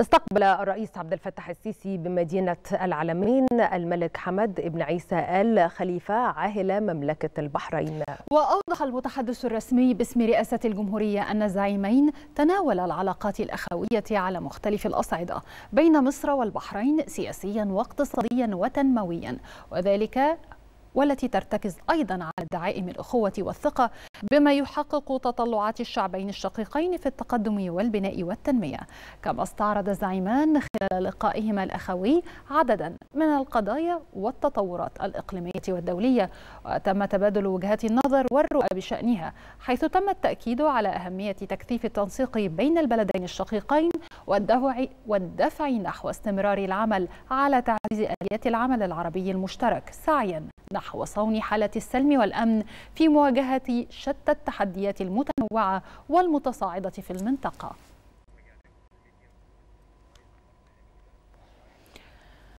استقبل الرئيس عبد الفتاح السيسي بمدينة العلمين الملك حمد بن عيسى آل خليفة عاهل مملكة البحرين وأوضح المتحدث الرسمي باسم رئاسة الجمهورية أن الزعيمين تناولا العلاقات الأخوية على مختلف الأصعدة بين مصر والبحرين سياسيا واقتصاديا وتنمويا وذلك والتي ترتكز أيضا على دعائم الأخوة والثقة بما يحقق تطلعات الشعبين الشقيقين في التقدم والبناء والتنمية كما استعرض الزعيمان خلال لقائهما الأخوي عددا من القضايا والتطورات الإقليمية والدولية وتم تبادل وجهات النظر والرؤى بشأنها حيث تم التأكيد على أهمية تكثيف التنسيق بين البلدين الشقيقين والدفع نحو استمرار العمل على تعزيز آليات العمل العربي المشترك سعيا نحو صون حالة السلم والأمن في مواجهة شتى التحديات المتنوعة والمتصاعدة في المنطقة